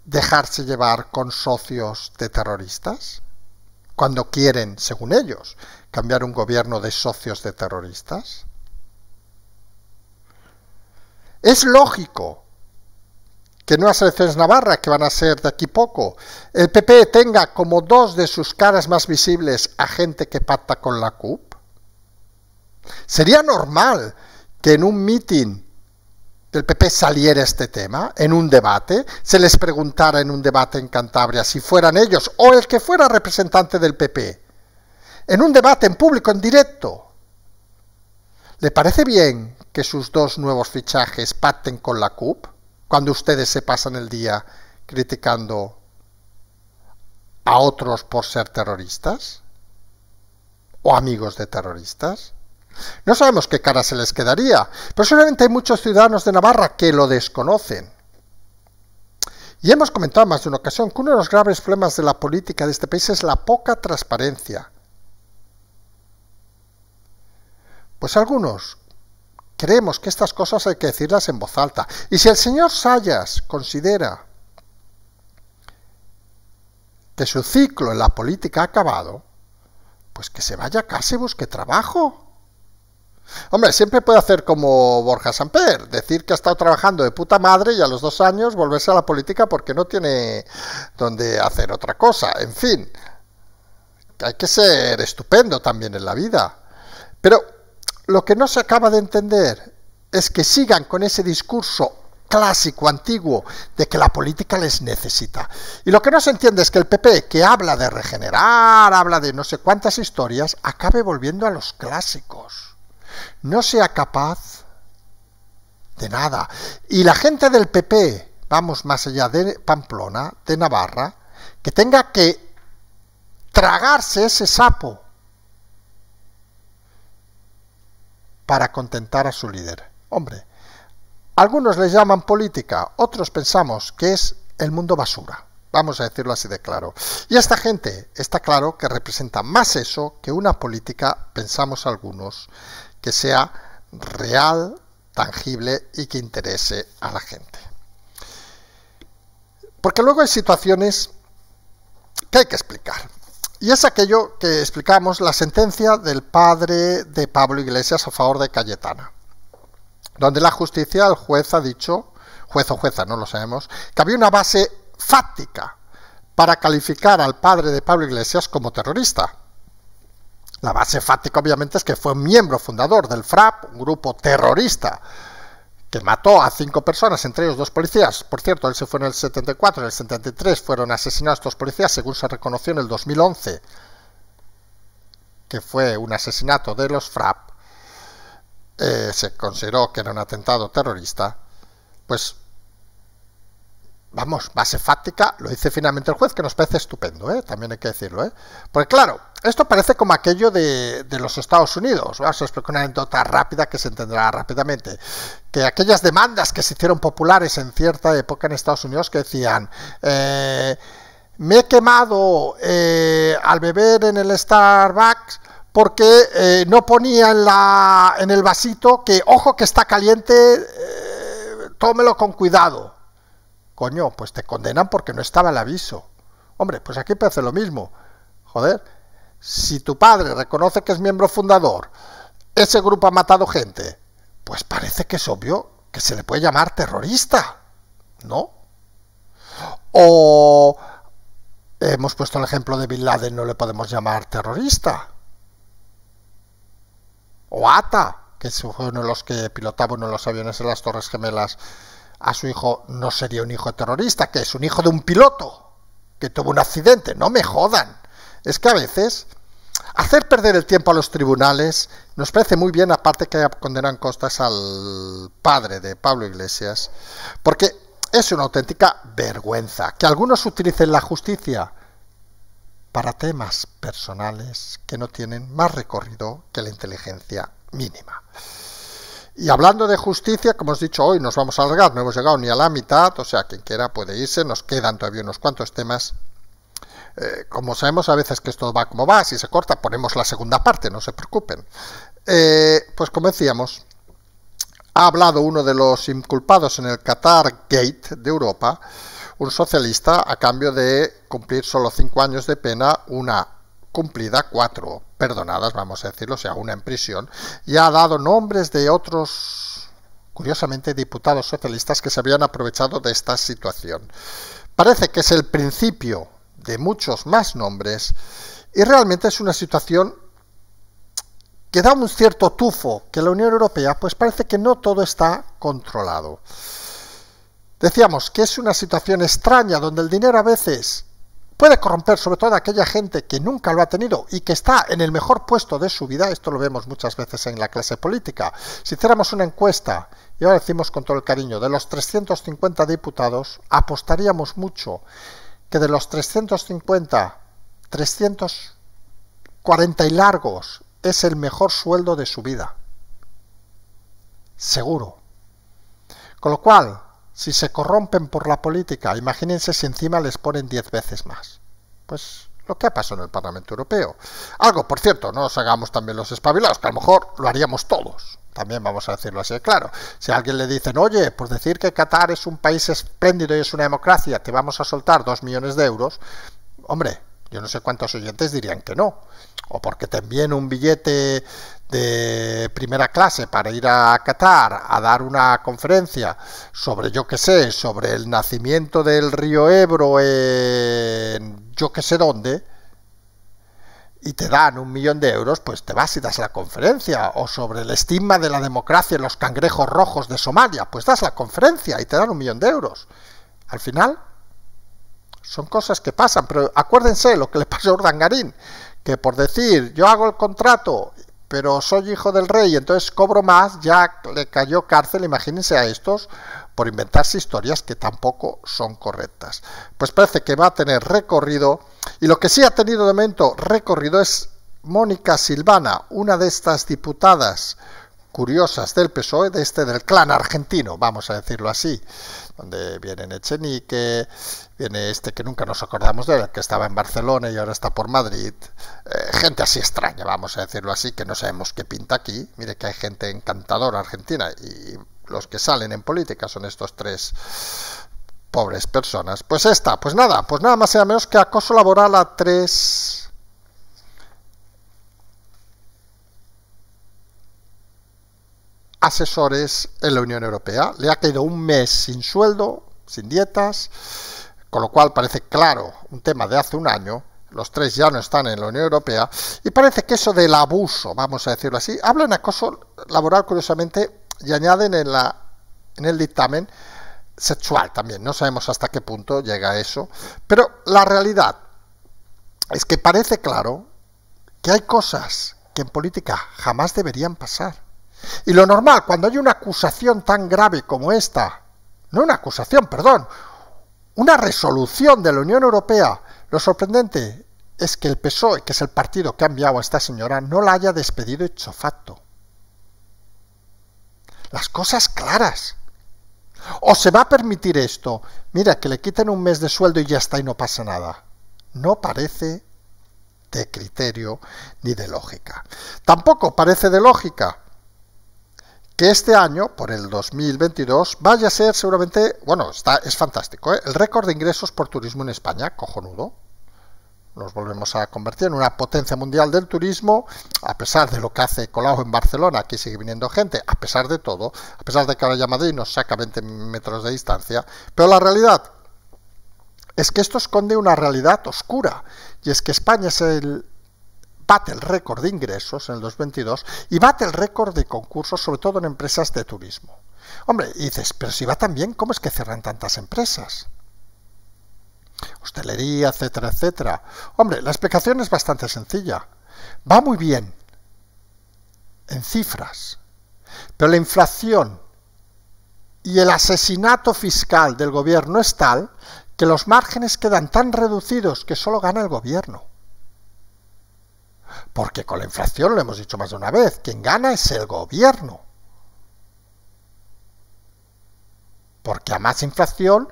dejarse llevar con socios de terroristas? Cuando quieren, según ellos, cambiar un gobierno de socios de terroristas? Es lógico que nuevas elecciones Navarra, que van a ser de aquí poco, el PP tenga como dos de sus caras más visibles a gente que pacta con la CUP. Sería normal que en un mitin del PP saliera este tema, en un debate, se les preguntara en un debate en Cantabria si fueran ellos o el que fuera representante del PP en un debate en público, en directo. ¿Le parece bien que sus dos nuevos fichajes pacten con la CUP cuando ustedes se pasan el día criticando a otros por ser terroristas? ¿O amigos de terroristas? No sabemos qué cara se les quedaría, pero seguramente hay muchos ciudadanos de Navarra que lo desconocen. Y hemos comentado más de una ocasión que uno de los graves problemas de la política de este país es la poca transparencia. Pues algunos creemos que estas cosas hay que decirlas en voz alta. Y si el señor Sayas considera que su ciclo en la política ha acabado, pues que se vaya a casa y busque trabajo. Hombre, siempre puede hacer como Borja Samper, decir que ha estado trabajando de puta madre y a los dos años volverse a la política porque no tiene donde hacer otra cosa. En fin, hay que ser estupendo también en la vida. Pero lo que no se acaba de entender es que sigan con ese discurso clásico, antiguo, de que la política les necesita. Y lo que no se entiende es que el PP, que habla de regenerar, habla de no sé cuántas historias, acabe volviendo a los clásicos. No sea capaz de nada. Y la gente del PP, vamos más allá de Pamplona, de Navarra, que tenga que tragarse ese sapo para contentar a su líder. Hombre, algunos le llaman política, otros pensamos que es el mundo basura. Vamos a decirlo así de claro. Y esta gente está claro que representa más eso que una política, pensamos algunos, que sea real, tangible y que interese a la gente. Porque luego hay situaciones que hay que explicar. Y es aquello que explicamos, la sentencia del padre de Pablo Iglesias a favor de Cayetana, donde la justicia, el juez ha dicho, juez o jueza, no lo sabemos, que había una base fáctica para calificar al padre de Pablo Iglesias como terrorista. La base fáctica obviamente es que fue miembro fundador del FRAP, un grupo terrorista que mató a cinco personas, entre ellos dos policías. Por cierto, él se fue en el 74, en el 73 fueron asesinados dos policías, según se reconoció en el 2011, que fue un asesinato de los FRAP. Eh, se consideró que era un atentado terrorista. Pues vamos, base fáctica, lo dice finalmente el juez, que nos parece estupendo, ¿eh? también hay que decirlo. ¿eh? Porque claro, esto parece como aquello de, los Estados Unidos. Vamos a explicar una anécdota rápida que se entenderá rápidamente. Que aquellas demandas que se hicieron populares en cierta época en Estados Unidos que decían... Eh, me he quemado eh, al beber en el Starbucks porque eh, no ponía en el vasito que, ojo que está caliente, tómelo con cuidado. Coño, pues te condenan porque no estaba el aviso. Hombre, pues aquí parece lo mismo. Joder, si tu padre reconoce que es miembro fundador, ese grupo ha matado gente, pues parece que es obvio que se le puede llamar terrorista, ¿no? O hemos puesto el ejemplo de Bin Laden, no le podemos llamar terrorista. O ATA, que fue uno de los que pilotaba uno de los aviones en las Torres Gemelas a su hijo no sería un hijo terrorista, que es un hijo de un piloto que tuvo un accidente. No me jodan. Es que a veces hacer perder el tiempo a los tribunales nos parece muy bien, aparte que condenan costas al padre de Pablo Iglesias, porque es una auténtica vergüenza que algunos utilicen la justicia para temas personales que no tienen más recorrido que la inteligencia mínima. Y hablando de justicia, como os he dicho hoy, nos vamos a alargar, no hemos llegado ni a la mitad, o sea, quien quiera puede irse, nos quedan todavía unos cuantos temas. Eh, como sabemos a veces que esto va como va, si se corta ponemos la segunda parte, no se preocupen. Eh, pues como decíamos, ha hablado uno de los inculpados en el Qatar Gate de Europa, un socialista, a cambio de cumplir solo cinco años de pena, una cumplida cuatro perdonadas, vamos a decirlo, o sea, una en prisión, y ha dado nombres de otros, curiosamente, diputados socialistas que se habían aprovechado de esta situación. Parece que es el principio de muchos más nombres y realmente es una situación que da un cierto tufo, que la Unión Europea, pues parece que no todo está controlado. Decíamos que es una situación extraña donde el dinero a veces puede corromper sobre todo a aquella gente que nunca lo ha tenido y que está en el mejor puesto de su vida, esto lo vemos muchas veces en la clase política. Si hiciéramos una encuesta, y ahora decimos con todo el cariño, de los 350 diputados, apostaríamos mucho que de los 350, 340 y largos es el mejor sueldo de su vida. Seguro. Con lo cual, si se corrompen por la política, imagínense si encima les ponen diez veces más. Pues lo que ha pasado en el Parlamento Europeo. Algo, por cierto, no nos hagamos también los espabilados, que a lo mejor lo haríamos todos. También vamos a decirlo así, claro. Si a alguien le dicen, oye, por pues decir que Qatar es un país espléndido y es una democracia, te vamos a soltar dos millones de euros, hombre, yo no sé cuántos oyentes dirían que no. O porque te envíen un billete de primera clase para ir a Qatar a dar una conferencia sobre, yo qué sé, sobre el nacimiento del río Ebro en yo qué sé dónde, y te dan un millón de euros, pues te vas y das la conferencia. O sobre el estigma de la democracia en los cangrejos rojos de Somalia, pues das la conferencia y te dan un millón de euros. Al final, son cosas que pasan, pero acuérdense lo que le pasó a Urdangarín, que por decir, yo hago el contrato, pero soy hijo del rey, entonces cobro más, ya le cayó cárcel, imagínense a estos, por inventarse historias que tampoco son correctas. Pues parece que va a tener recorrido, y lo que sí ha tenido de momento recorrido es Mónica Silvana, una de estas diputadas curiosas del PSOE, de este del clan argentino, vamos a decirlo así, donde vienen Echenique, viene este que nunca nos acordamos de él, que estaba en Barcelona y ahora está por Madrid, eh, gente así extraña, vamos a decirlo así, que no sabemos qué pinta aquí, mire que hay gente encantadora argentina y los que salen en política son estos tres pobres personas. Pues esta, pues nada, pues nada más y nada menos que acoso laboral a tres asesores en la Unión Europea. Le ha caído un mes sin sueldo, sin dietas, con lo cual parece claro un tema de hace un año. Los tres ya no están en la Unión Europea y parece que eso del abuso, vamos a decirlo así, hablan acoso laboral curiosamente y añaden en, la, en el dictamen sexual también. No sabemos hasta qué punto llega eso, pero la realidad es que parece claro que hay cosas que en política jamás deberían pasar. Y lo normal, cuando hay una acusación tan grave como esta, no una acusación, perdón, una resolución de la Unión Europea, lo sorprendente es que el PSOE, que es el partido que ha enviado a esta señora, no la haya despedido hecho facto. Las cosas claras. O se va a permitir esto. Mira, que le quiten un mes de sueldo y ya está y no pasa nada. No parece de criterio ni de lógica. Tampoco parece de lógica que este año, por el 2022, vaya a ser seguramente, bueno, está, es fantástico, ¿eh? el récord de ingresos por turismo en España, cojonudo. Nos volvemos a convertir en una potencia mundial del turismo, a pesar de lo que hace Colau en Barcelona, aquí sigue viniendo gente, a pesar de todo, a pesar de que ahora ya Madrid nos saca 20 metros de distancia, pero la realidad es que esto esconde una realidad oscura, y es que España es el bate el récord de ingresos en el 2022 y bate el récord de concursos, sobre todo en empresas de turismo. Hombre, dices, pero si va tan bien, ¿cómo es que cierran tantas empresas? Hostelería, etcétera, etcétera. Hombre, la explicación es bastante sencilla. Va muy bien en cifras, pero la inflación y el asesinato fiscal del gobierno es tal que los márgenes quedan tan reducidos que solo gana el gobierno. Porque con la inflación, lo hemos dicho más de una vez, quien gana es el gobierno. Porque a más inflación,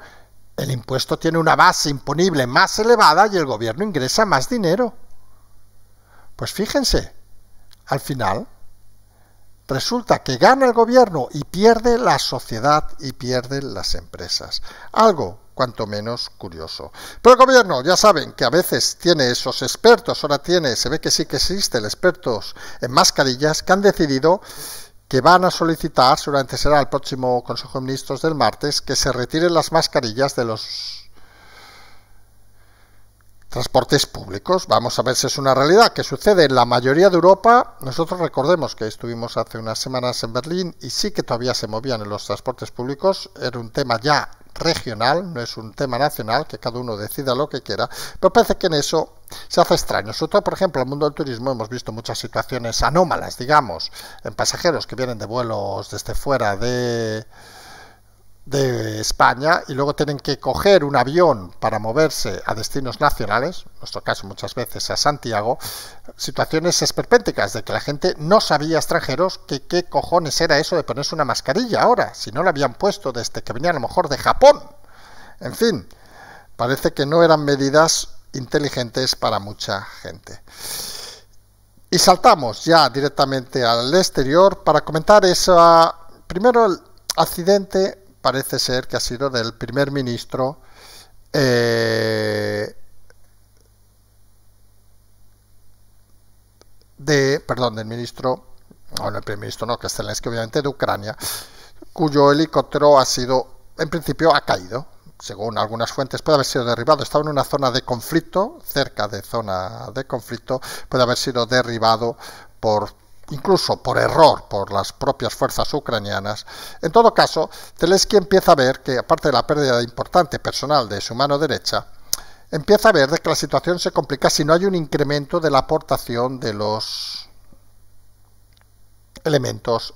el impuesto tiene una base imponible más elevada y el gobierno ingresa más dinero. Pues fíjense, al final resulta que gana el gobierno y pierde la sociedad y pierden las empresas. Algo cuanto menos curioso. Pero el gobierno, ya saben que a veces tiene esos expertos, ahora tiene, se ve que sí que existen expertos en mascarillas que han decidido que van a solicitar, seguramente será el próximo Consejo de Ministros del martes, que se retiren las mascarillas de los transportes públicos. Vamos a ver si es una realidad que sucede en la mayoría de Europa. Nosotros recordemos que estuvimos hace unas semanas en Berlín y sí que todavía se movían en los transportes públicos. Era un tema ya regional, no es un tema nacional, que cada uno decida lo que quiera, pero parece que en eso se hace extraño. Nosotros, por ejemplo, en el mundo del turismo hemos visto muchas situaciones anómalas, digamos, en pasajeros que vienen de vuelos desde fuera de, de España y luego tienen que coger un avión para moverse a destinos nacionales, en nuestro caso muchas veces a Santiago, situaciones esperpénticas de que la gente no sabía extranjeros que qué cojones era eso de ponerse una mascarilla ahora, si no la habían puesto desde que venía a lo mejor de Japón. En fin, parece que no eran medidas inteligentes para mucha gente. Y saltamos ya directamente al exterior para comentar esa, primero el accidente parece ser que ha sido del primer ministro eh, de, perdón, del ministro, el primer ministro no, que es obviamente, de Ucrania, cuyo helicóptero ha sido, en principio, ha caído. Según algunas fuentes, puede haber sido derribado. Estaba en una zona de conflicto, cerca de zona de conflicto, puede haber sido derribado por incluso por error por las propias fuerzas ucranianas, en todo caso, Zelensky empieza a ver que, aparte de la pérdida importante personal de su mano derecha, empieza a ver que la situación se complica si no hay un incremento de la aportación de los elementos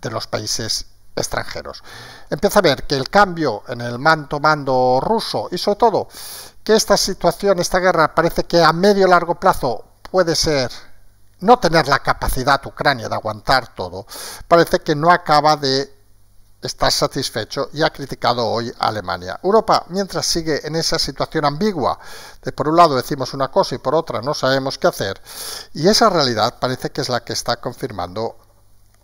de los países extranjeros. Empieza a ver que el cambio en el manto mando ruso y sobre todo que esta situación, esta guerra parece que a medio largo plazo puede ser no tener la capacidad Ucrania de aguantar todo, parece que no acaba de estar satisfecho y ha criticado hoy a Alemania. Europa, mientras sigue en esa situación ambigua, de por un lado decimos una cosa y por otra no sabemos qué hacer, y esa realidad parece que es la que está confirmando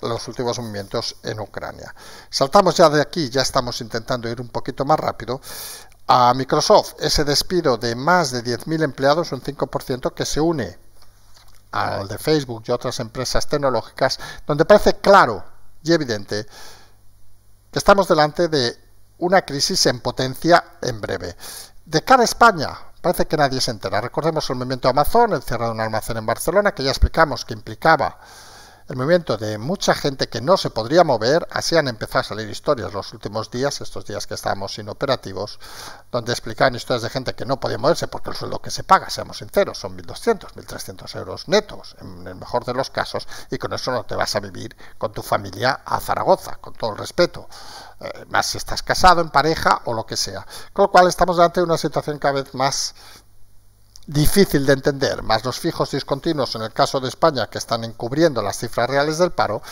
los últimos movimientos en Ucrania. Saltamos ya de aquí, ya estamos intentando ir un poquito más rápido, a Microsoft, ese despido de más de 10.000 empleados, un 5% que se une al de Facebook y otras empresas tecnológicas, donde parece claro y evidente que estamos delante de una crisis en potencia en breve. De cara a España, parece que nadie se entera. Recordemos el movimiento Amazon, el cierre de un almacén en Barcelona, que ya explicamos que implicaba el movimiento de mucha gente que no se podría mover, así han empezado a salir historias los últimos días, estos días que estábamos inoperativos, donde explicaban historias de gente que no podía moverse porque el sueldo que se paga, seamos sinceros, son 1.200, 1.300 euros netos, en el mejor de los casos, y con eso no te vas a vivir con tu familia a Zaragoza, con todo el respeto. Eh, más si estás casado, en pareja o lo que sea. Con lo cual estamos ante una situación cada vez más difícil de entender, más los fijos discontinuos en el caso de España que están encubriendo las cifras reales del paro,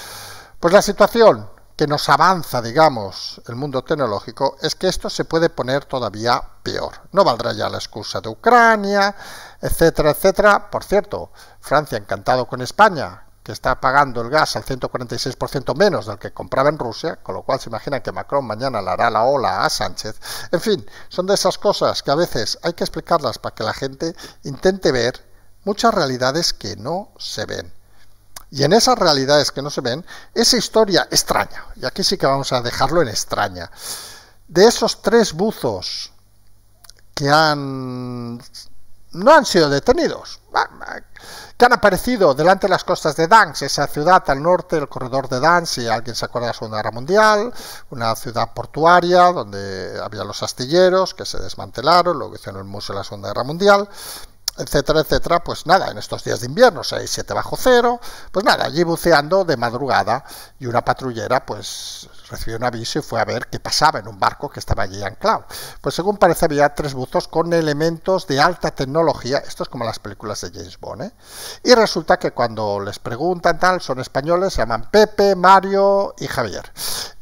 pues la situación que nos avanza, digamos, el mundo tecnológico es que esto se puede poner todavía peor. No valdrá ya la excusa de Ucrania, etcétera, etcétera. Por cierto, Francia encantado con España, que está pagando el gas al 146% menos del que compraba en Rusia, con lo cual se imagina que Macron mañana le hará la ola a Sánchez. En fin, son de esas cosas que a veces hay que explicarlas para que la gente intente ver muchas realidades que no se ven. Y en esas realidades que no se ven, esa historia extraña, y aquí sí que vamos a dejarlo en extraña, de esos tres buzos que han no han sido detenidos, que han aparecido delante de las costas de Danz, esa ciudad al norte del corredor de Danz, si alguien se acuerda de la Segunda Guerra Mundial, una ciudad portuaria donde había los astilleros que se desmantelaron, luego hicieron el Museo de la Segunda Guerra Mundial, etcétera, etcétera, pues nada, en estos días de invierno, 6, 7 bajo cero, pues nada, allí buceando de madrugada y una patrullera, pues recibió un aviso y fue a ver qué pasaba en un barco que estaba allí anclado. Pues según parece había tres buzos con elementos de alta tecnología, esto es como las películas de James Bond, ¿eh? y resulta que cuando les preguntan tal, son españoles, se llaman Pepe, Mario y Javier,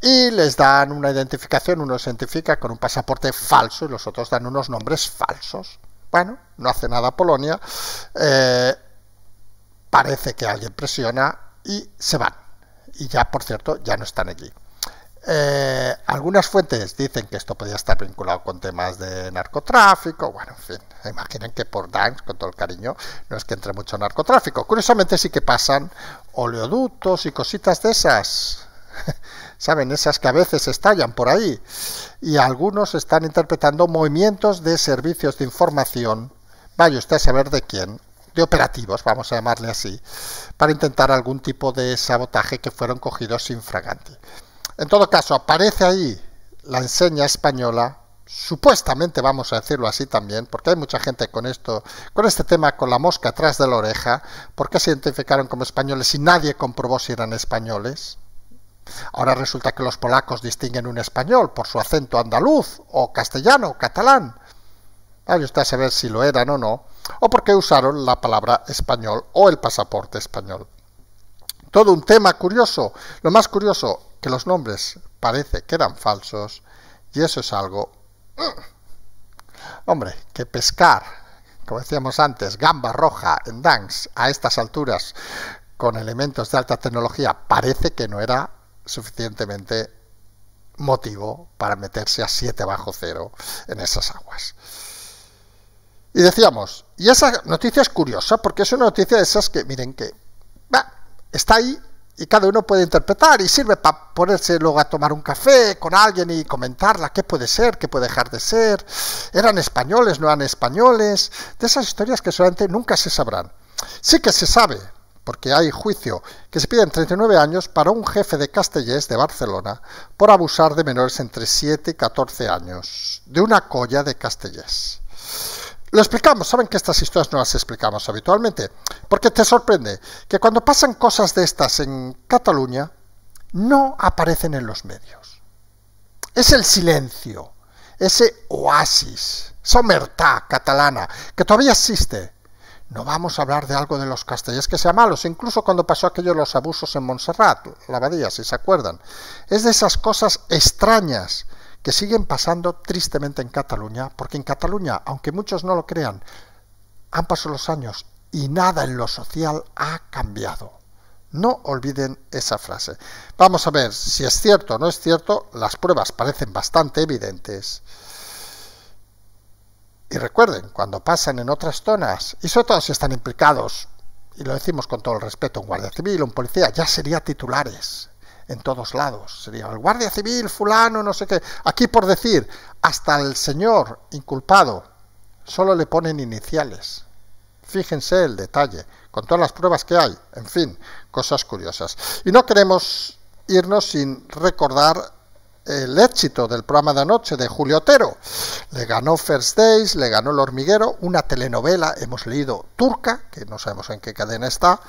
y les dan una identificación, uno se identifica con un pasaporte falso y los otros dan unos nombres falsos. Bueno, no hace nada Polonia, eh, parece que alguien presiona y se van. Y ya, por cierto, ya no están allí. Eh, algunas fuentes dicen que esto podría estar vinculado con temas de narcotráfico. Bueno, en fin, imaginen que por Danks, con todo el cariño, no es que entre mucho narcotráfico. Curiosamente sí que pasan oleoductos y cositas de esas. ¿Saben? Esas que a veces estallan por ahí. Y algunos están interpretando movimientos de servicios de información. Vaya usted a saber de quién de operativos, vamos a llamarle así, para intentar algún tipo de sabotaje que fueron cogidos sin fraganti. En todo caso, aparece ahí la enseña española, supuestamente vamos a decirlo así también, porque hay mucha gente con esto, con este tema con la mosca atrás de la oreja, porque se identificaron como españoles y nadie comprobó si eran españoles? Ahora resulta que los polacos distinguen un español por su acento andaluz, o castellano, o catalán. Hay usted a saber si lo eran o no, o porque usaron la palabra español o el pasaporte español. Todo un tema curioso. Lo más curioso, los nombres parece que eran falsos y eso es algo... Mm, hombre, que pescar, como decíamos antes, gamba roja en Danks a estas alturas con elementos de alta tecnología parece que no era suficientemente motivo para meterse a 7 bajo cero en esas aguas. Y decíamos, y esa noticia es curiosa porque es una noticia de esas que, miren, que está ahí y cada uno puede interpretar y sirve para ponerse luego a tomar un café con alguien y comentarla, qué puede ser, qué puede dejar de ser, eran españoles, no eran españoles, de esas historias que solamente nunca se sabrán. Sí que se sabe, porque hay juicio, que se piden 39 años para un jefe de Castellés de Barcelona por abusar de menores entre 7 y 14 años, de una colla de Castellés. Lo explicamos, saben que estas historias no las explicamos habitualmente, porque te sorprende que cuando pasan cosas de estas en Cataluña, no aparecen en los medios. Es el silencio, ese oasis, esa catalana, que todavía existe. No vamos a hablar de algo de los castellers que sea malo. incluso cuando pasó aquello los abusos en Montserrat, la abadía, si se acuerdan. Es de esas cosas extrañas que siguen pasando tristemente en Cataluña, porque en Cataluña, aunque muchos no lo crean, han pasado los años y nada en lo social ha cambiado. No olviden esa frase. Vamos a ver si es cierto o no es cierto, las pruebas parecen bastante evidentes. Y recuerden, cuando pasan en otras zonas, y sobre todo si están implicados, y lo decimos con todo el respeto, un guardia civil, un policía, ya sería titulares en todos lados. Sería el guardia civil, fulano, no sé qué. Aquí por decir, hasta el señor inculpado, solo le ponen iniciales. Fíjense el detalle, con todas las pruebas que hay, en fin, cosas curiosas. Y no queremos irnos sin recordar el éxito del programa de anoche de Julio Otero. Le ganó First Days, le ganó El Hormiguero, una telenovela, hemos leído turca, que no sabemos en qué cadena está.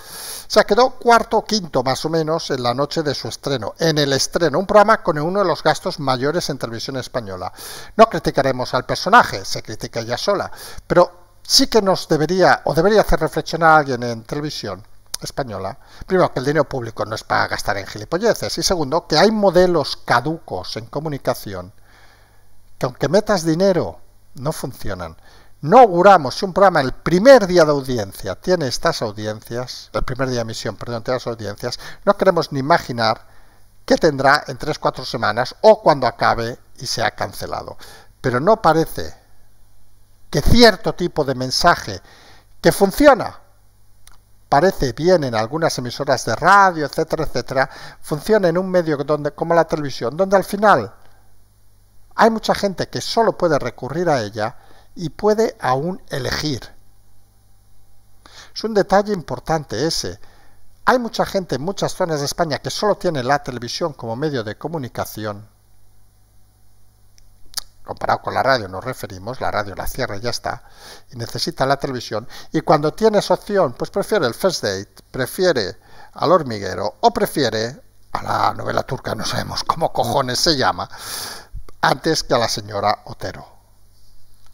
Se quedó cuarto o quinto más o menos en la noche de su estreno, en el estreno, un programa con uno de los gastos mayores en televisión española. No criticaremos al personaje, se critica ella sola, pero sí que nos debería o debería hacer reflexionar a alguien en televisión española, primero, que el dinero público no es para gastar en gilipolleces, y segundo, que hay modelos caducos en comunicación que aunque metas dinero, no funcionan. No auguramos si un programa el primer día de audiencia tiene estas audiencias, el primer día de emisión, perdón, tiene las audiencias, no queremos ni imaginar qué tendrá en 3-4 semanas o cuando acabe y sea cancelado. Pero no parece que cierto tipo de mensaje que funciona, parece bien en algunas emisoras de radio, etcétera, etcétera, funciona en un medio donde, como la televisión, donde al final hay mucha gente que solo puede recurrir a ella y puede aún elegir. Es un detalle importante ese. Hay mucha gente en muchas zonas de España que solo tiene la televisión como medio de comunicación comparado con la radio nos referimos, la radio la cierra y ya está, y necesita la televisión, y cuando tienes opción, pues prefiere el first date, prefiere al hormiguero o prefiere a la novela turca, no sabemos cómo cojones se llama, antes que a la señora Otero.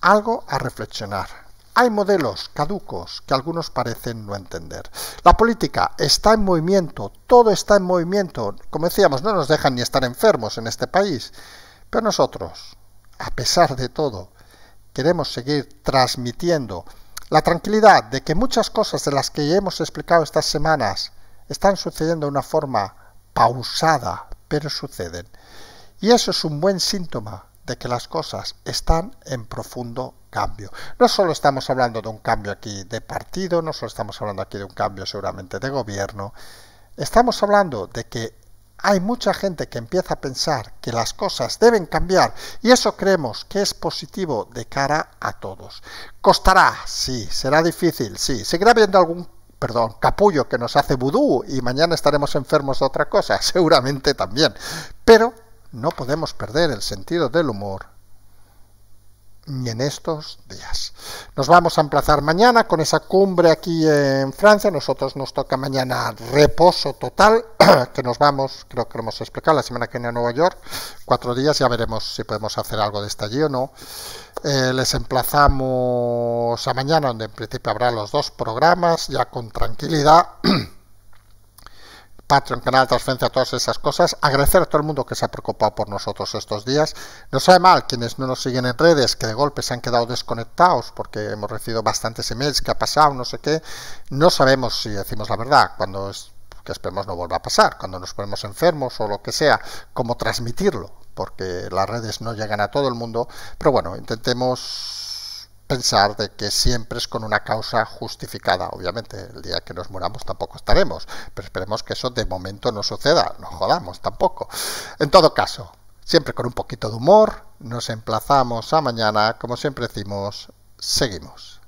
Algo a reflexionar. Hay modelos caducos que algunos parecen no entender. La política está en movimiento, todo está en movimiento. Como decíamos, no nos dejan ni estar enfermos en este país. Pero nosotros, a pesar de todo, queremos seguir transmitiendo la tranquilidad de que muchas cosas de las que hemos explicado estas semanas están sucediendo de una forma pausada, pero suceden. Y eso es un buen síntoma de que las cosas están en profundo cambio. No solo estamos hablando de un cambio aquí de partido, no solo estamos hablando aquí de un cambio seguramente de gobierno, estamos hablando de que hay mucha gente que empieza a pensar que las cosas deben cambiar y eso creemos que es positivo de cara a todos. Costará, sí, será difícil, sí, seguirá habiendo algún perdón, capullo que nos hace vudú y mañana estaremos enfermos de otra cosa, seguramente también. Pero no podemos perder el sentido del humor, ni en estos días. Nos vamos a emplazar mañana con esa cumbre aquí en Francia. Nosotros nos toca mañana reposo total, que nos vamos, creo que lo hemos explicado, la semana que viene a Nueva York. Cuatro días, ya veremos si podemos hacer algo de esta allí o no. Eh, les emplazamos a mañana, donde en principio habrá los dos programas, ya con tranquilidad. Patreon, canal transferencia, todas esas cosas. Agradecer a todo el mundo que se ha preocupado por nosotros estos días. No sabe mal quienes no nos siguen en redes, que de golpe se han quedado desconectados porque hemos recibido bastantes emails, que ha pasado, no sé qué. No sabemos si decimos la verdad cuando es que esperemos no vuelva a pasar, cuando nos ponemos enfermos o lo que sea, cómo transmitirlo, porque las redes no llegan a todo el mundo, pero bueno, intentemos pensar de que siempre es con una causa justificada. Obviamente, el día que nos muramos tampoco estaremos, pero esperemos que eso de momento no suceda, no jodamos tampoco. En todo caso, siempre con un poquito de humor, nos emplazamos a mañana, como siempre decimos, seguimos.